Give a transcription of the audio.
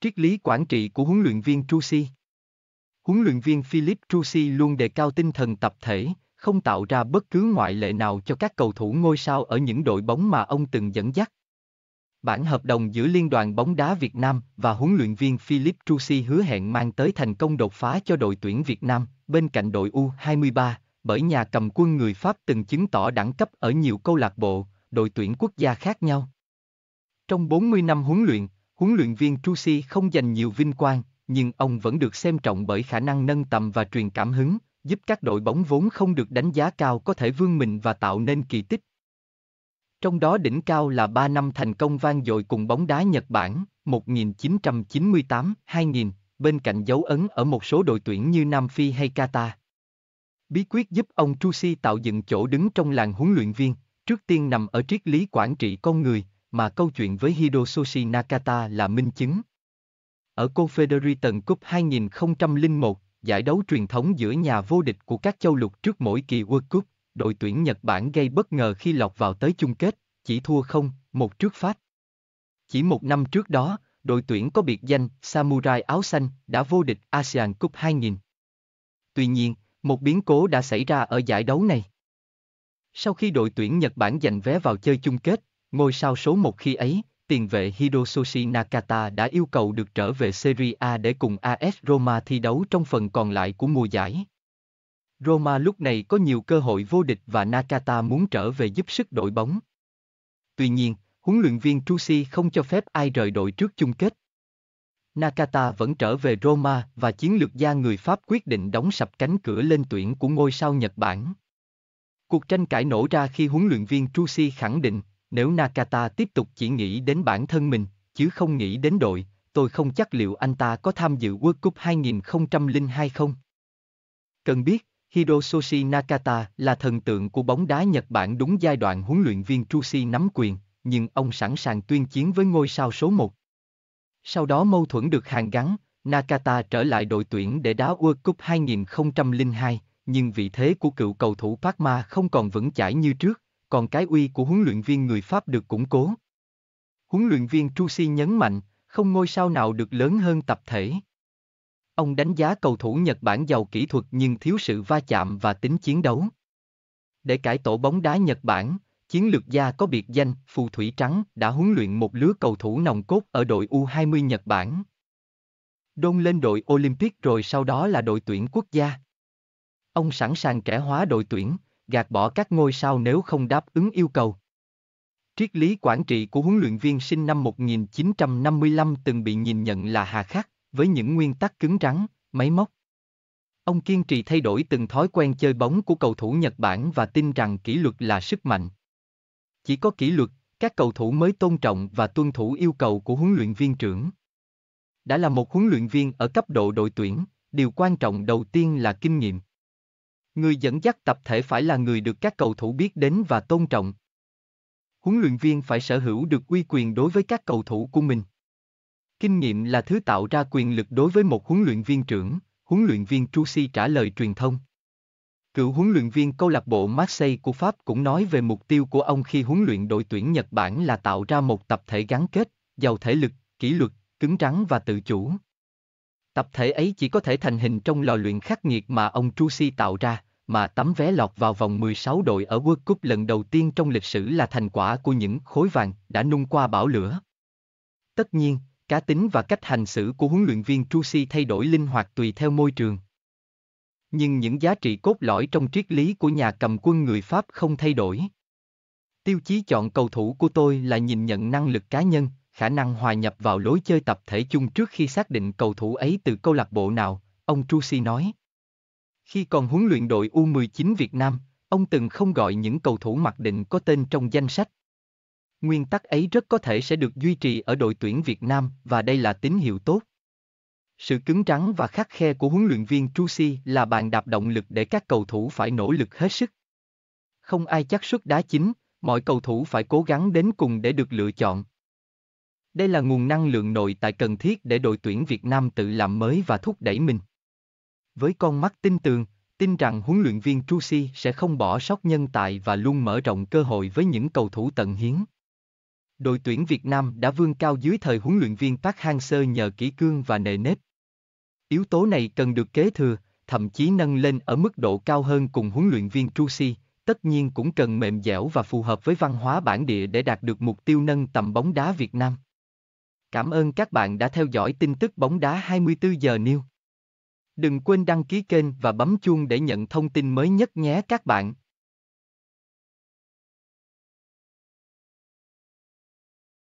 Triết lý quản trị của huấn luyện viên Trusi Huấn luyện viên Philip Trusi luôn đề cao tinh thần tập thể, không tạo ra bất cứ ngoại lệ nào cho các cầu thủ ngôi sao ở những đội bóng mà ông từng dẫn dắt. Bản hợp đồng giữa Liên đoàn bóng đá Việt Nam và huấn luyện viên Philip Trusi hứa hẹn mang tới thành công đột phá cho đội tuyển Việt Nam, bên cạnh đội U23, bởi nhà cầm quân người Pháp từng chứng tỏ đẳng cấp ở nhiều câu lạc bộ, đội tuyển quốc gia khác nhau. Trong 40 năm huấn luyện, Huấn luyện viên Trusi không giành nhiều vinh quang, nhưng ông vẫn được xem trọng bởi khả năng nâng tầm và truyền cảm hứng, giúp các đội bóng vốn không được đánh giá cao có thể vươn mình và tạo nên kỳ tích. Trong đó đỉnh cao là 3 năm thành công vang dội cùng bóng đá Nhật Bản, 1998-2000, bên cạnh dấu ấn ở một số đội tuyển như Nam Phi hay Qatar. Bí quyết giúp ông Trusi tạo dựng chỗ đứng trong làng huấn luyện viên, trước tiên nằm ở triết lý quản trị con người, mà câu chuyện với Hiroshi Nakata là minh chứng. Ở Confederation Cup 2001, giải đấu truyền thống giữa nhà vô địch của các châu lục trước mỗi kỳ World Cup, đội tuyển Nhật Bản gây bất ngờ khi lọt vào tới chung kết, chỉ thua không, một trước Pháp. Chỉ một năm trước đó, đội tuyển có biệt danh Samurai áo xanh đã vô địch ASEAN Cup 2000. Tuy nhiên, một biến cố đã xảy ra ở giải đấu này. Sau khi đội tuyển Nhật Bản giành vé vào chơi chung kết, Ngôi sao số một khi ấy, tiền vệ Hiroshi Nakata đã yêu cầu được trở về Serie A để cùng AS Roma thi đấu trong phần còn lại của mùa giải. Roma lúc này có nhiều cơ hội vô địch và Nakata muốn trở về giúp sức đội bóng. Tuy nhiên, huấn luyện viên Trusi không cho phép ai rời đội trước chung kết. Nakata vẫn trở về Roma và chiến lược gia người Pháp quyết định đóng sập cánh cửa lên tuyển của ngôi sao Nhật Bản. Cuộc tranh cãi nổ ra khi huấn luyện viên Trusi khẳng định nếu Nakata tiếp tục chỉ nghĩ đến bản thân mình, chứ không nghĩ đến đội, tôi không chắc liệu anh ta có tham dự World Cup 2002 không. Cần biết, Hiroshi Nakata là thần tượng của bóng đá Nhật Bản đúng giai đoạn huấn luyện viên Trusi nắm quyền, nhưng ông sẵn sàng tuyên chiến với ngôi sao số 1. Sau đó mâu thuẫn được hàn gắn, Nakata trở lại đội tuyển để đá World Cup 2002, nhưng vị thế của cựu cầu thủ Parma không còn vững chãi như trước, còn cái uy của huấn luyện viên người Pháp được củng cố. Huấn luyện viên Trusi nhấn mạnh, không ngôi sao nào được lớn hơn tập thể. Ông đánh giá cầu thủ Nhật Bản giàu kỹ thuật nhưng thiếu sự va chạm và tính chiến đấu. Để cải tổ bóng đá Nhật Bản, chiến lược gia có biệt danh Phù Thủy Trắng đã huấn luyện một lứa cầu thủ nòng cốt ở đội U20 Nhật Bản. Đôn lên đội Olympic rồi sau đó là đội tuyển quốc gia. Ông sẵn sàng trẻ hóa đội tuyển, gạt bỏ các ngôi sao nếu không đáp ứng yêu cầu. Triết lý quản trị của huấn luyện viên sinh năm 1955 từng bị nhìn nhận là hà khắc, với những nguyên tắc cứng rắn, máy móc. Ông kiên trì thay đổi từng thói quen chơi bóng của cầu thủ Nhật Bản và tin rằng kỷ luật là sức mạnh. Chỉ có kỷ luật, các cầu thủ mới tôn trọng và tuân thủ yêu cầu của huấn luyện viên trưởng. Đã là một huấn luyện viên ở cấp độ đội tuyển, điều quan trọng đầu tiên là kinh nghiệm. Người dẫn dắt tập thể phải là người được các cầu thủ biết đến và tôn trọng. Huấn luyện viên phải sở hữu được uy quyền đối với các cầu thủ của mình. Kinh nghiệm là thứ tạo ra quyền lực đối với một huấn luyện viên trưởng, huấn luyện viên Trusi trả lời truyền thông. Cựu huấn luyện viên câu lạc bộ Marseille của Pháp cũng nói về mục tiêu của ông khi huấn luyện đội tuyển Nhật Bản là tạo ra một tập thể gắn kết, giàu thể lực, kỷ luật, cứng rắn và tự chủ. Tập thể ấy chỉ có thể thành hình trong lò luyện khắc nghiệt mà ông Trusi tạo ra mà tấm vé lọt vào vòng 16 đội ở World Cup lần đầu tiên trong lịch sử là thành quả của những khối vàng đã nung qua bão lửa. Tất nhiên, cá tính và cách hành xử của huấn luyện viên Trusi thay đổi linh hoạt tùy theo môi trường. Nhưng những giá trị cốt lõi trong triết lý của nhà cầm quân người Pháp không thay đổi. Tiêu chí chọn cầu thủ của tôi là nhìn nhận năng lực cá nhân, khả năng hòa nhập vào lối chơi tập thể chung trước khi xác định cầu thủ ấy từ câu lạc bộ nào, ông Trusi nói. Khi còn huấn luyện đội U19 Việt Nam, ông từng không gọi những cầu thủ mặc định có tên trong danh sách. Nguyên tắc ấy rất có thể sẽ được duy trì ở đội tuyển Việt Nam và đây là tín hiệu tốt. Sự cứng rắn và khắc khe của huấn luyện viên Trusi là bàn đạp động lực để các cầu thủ phải nỗ lực hết sức. Không ai chắc suất đá chính, mọi cầu thủ phải cố gắng đến cùng để được lựa chọn. Đây là nguồn năng lượng nội tại cần thiết để đội tuyển Việt Nam tự làm mới và thúc đẩy mình. Với con mắt tin tưởng, tin rằng huấn luyện viên Trusi sẽ không bỏ sót nhân tài và luôn mở rộng cơ hội với những cầu thủ tận hiến. Đội tuyển Việt Nam đã vươn cao dưới thời huấn luyện viên Park Hang-seo nhờ kỹ cương và nề nếp. Yếu tố này cần được kế thừa, thậm chí nâng lên ở mức độ cao hơn cùng huấn luyện viên Trusi, tất nhiên cũng cần mềm dẻo và phù hợp với văn hóa bản địa để đạt được mục tiêu nâng tầm bóng đá Việt Nam. Cảm ơn các bạn đã theo dõi tin tức bóng đá 24 giờ New. Đừng quên đăng ký kênh và bấm chuông để nhận thông tin mới nhất nhé các bạn.